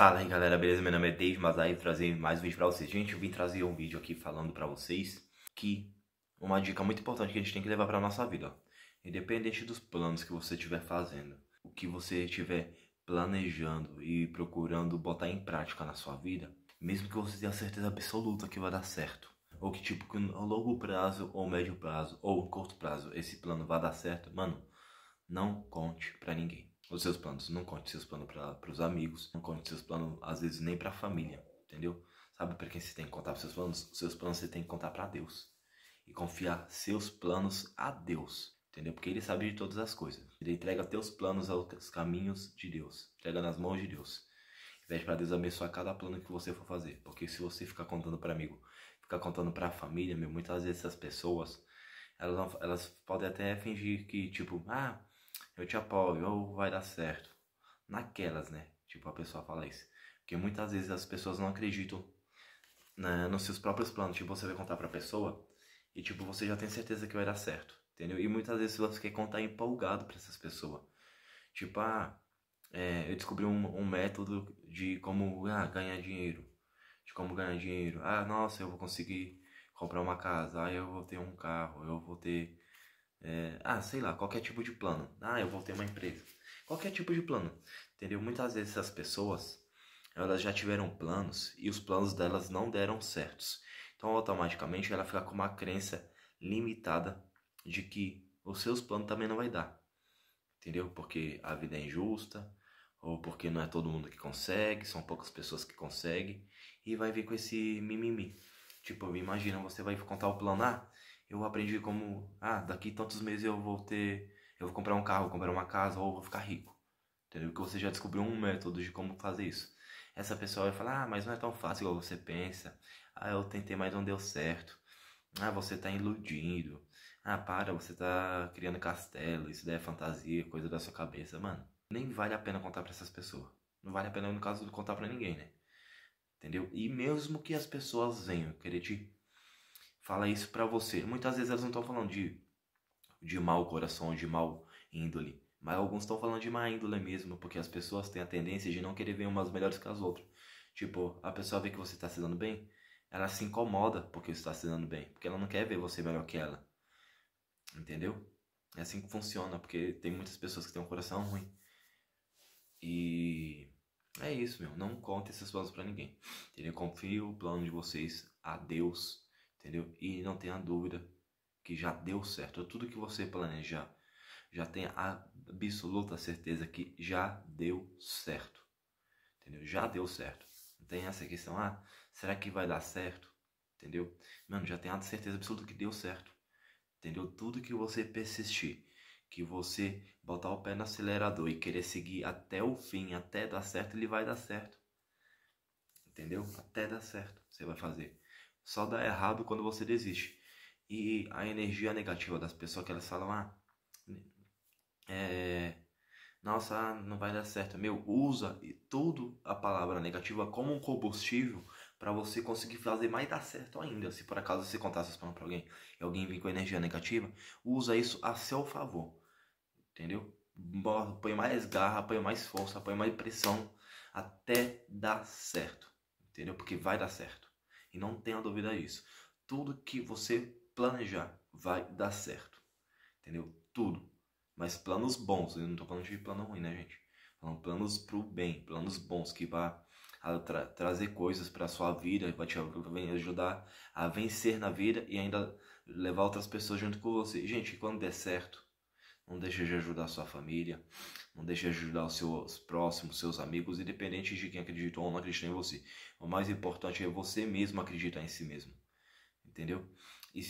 Fala aí galera, beleza? Meu nome é Dave Mazai, trazer mais um vídeo pra vocês. Gente, eu vim trazer um vídeo aqui falando pra vocês que uma dica muito importante que a gente tem que levar pra nossa vida, ó. Independente dos planos que você estiver fazendo, o que você estiver planejando e procurando botar em prática na sua vida, mesmo que você tenha certeza absoluta que vai dar certo, ou que tipo, que no longo prazo, ou médio prazo, ou curto prazo, esse plano vai dar certo, mano, não conte pra ninguém os seus planos. Não conte seus planos para os amigos, não conte seus planos, às vezes, nem para a família, entendeu? Sabe para quem você tem que contar seus planos? Seus planos você tem que contar para Deus. E confiar seus planos a Deus, entendeu? Porque Ele sabe de todas as coisas. Ele entrega teus planos aos caminhos de Deus, entrega nas mãos de Deus. Pede para Deus abençoar cada plano que você for fazer. Porque se você ficar contando para amigo, ficar contando para a família, meu, muitas vezes essas pessoas, elas, não, elas podem até fingir que, tipo, ah, eu te apoio, ou vai dar certo. Naquelas, né? Tipo, a pessoa fala isso. Porque muitas vezes as pessoas não acreditam né, nos seus próprios planos. Tipo, você vai contar pra pessoa e, tipo, você já tem certeza que vai dar certo, entendeu? E muitas vezes você quer contar empolgado para essas pessoas. Tipo, ah, é, eu descobri um, um método de como ah, ganhar dinheiro. De como ganhar dinheiro. Ah, nossa, eu vou conseguir comprar uma casa. Ah, eu vou ter um carro. Eu vou ter é, ah, sei lá, qualquer tipo de plano. Ah, eu vou ter uma empresa. Qualquer tipo de plano. Entendeu? Muitas vezes essas pessoas, elas já tiveram planos e os planos delas não deram certos. Então, automaticamente, ela fica com uma crença limitada de que os seus planos também não vai dar. Entendeu? Porque a vida é injusta, ou porque não é todo mundo que consegue, são poucas pessoas que conseguem, e vai vir com esse mimimi. Tipo, imagina, você vai contar o plano A, ah, eu aprendi como, ah, daqui tantos meses eu vou ter, eu vou comprar um carro, vou comprar uma casa ou vou ficar rico. Entendeu? Que você já descobriu um método de como fazer isso. Essa pessoa vai falar, ah, mas não é tão fácil igual você pensa. Ah, eu tentei, mas não deu certo. Ah, você tá iludindo. Ah, para, você tá criando castelo, isso daí é fantasia, coisa da sua cabeça, mano. Nem vale a pena contar para essas pessoas. Não vale a pena, no caso, contar para ninguém, né? Entendeu? E mesmo que as pessoas venham querer te fala isso para você. Muitas vezes elas não estão falando de, de mau coração, de mau índole. Mas alguns estão falando de má índole mesmo, porque as pessoas têm a tendência de não querer ver umas melhores que as outras. Tipo, a pessoa vê que você está se dando bem, ela se incomoda porque você está se dando bem, porque ela não quer ver você melhor que ela. Entendeu? É assim que funciona, porque tem muitas pessoas que têm um coração ruim. E é isso, meu. Não conte esses planos para ninguém. Entendeu? confio o plano de vocês a Deus entendeu? E não tenha dúvida que já deu certo. É tudo que você planejar, já tenha absoluta certeza que já deu certo, entendeu? Já deu certo. Não tem essa questão, ah, será que vai dar certo? Entendeu? Mano, já tenha certeza absoluta que deu certo. Entendeu? Tudo que você persistir, que você botar o pé no acelerador e querer seguir até o fim, até dar certo, ele vai dar certo. Entendeu? Até dar certo, você vai fazer. Só dá errado quando você desiste. E a energia negativa das pessoas que elas falam, ah, é, nossa, ah, não vai dar certo. Meu, usa tudo a palavra negativa como um combustível para você conseguir fazer mais dar certo ainda. Se por acaso você contar isso para alguém e alguém vem com energia negativa, usa isso a seu favor. Entendeu? Põe mais garra, põe mais força, põe mais pressão até dar certo. Entendeu? Porque vai dar certo. E não tenha dúvida disso. Tudo que você planejar vai dar certo. Entendeu? Tudo. Mas planos bons. Eu não estou falando de plano ruim, né, gente? Falando planos pro bem, planos bons que vá tra trazer coisas para sua vida, vai te ajudar a vencer na vida e ainda levar outras pessoas junto com você. Gente, quando der certo, não deixe de ajudar a sua família, não deixe de ajudar os seus próximos, seus amigos, independente de quem acreditou ou não acreditou em você. O mais importante é você mesmo acreditar em si mesmo, entendeu? E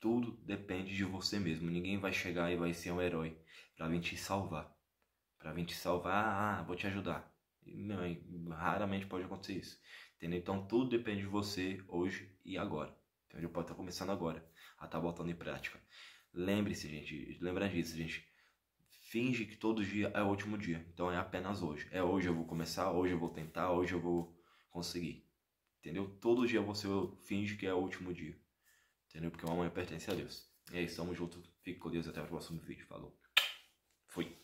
tudo depende de você mesmo. Ninguém vai chegar e vai ser um herói para vir te salvar, para vir te salvar, ah, ah vou te ajudar. Não, raramente pode acontecer isso. Entendeu? Então tudo depende de você hoje e agora. Entendeu? Pode estar começando agora a estar tá botando em prática. Lembre-se, gente, Lembrando disso, gente. Finge que todo dia é o último dia. Então é apenas hoje. É hoje eu vou começar, hoje eu vou tentar, hoje eu vou conseguir. Entendeu? Todo dia você finge que é o último dia. Entendeu? Porque o amanhã pertence a Deus. E é isso, tamo junto. Fique com Deus. Até o próximo vídeo. Falou. Fui.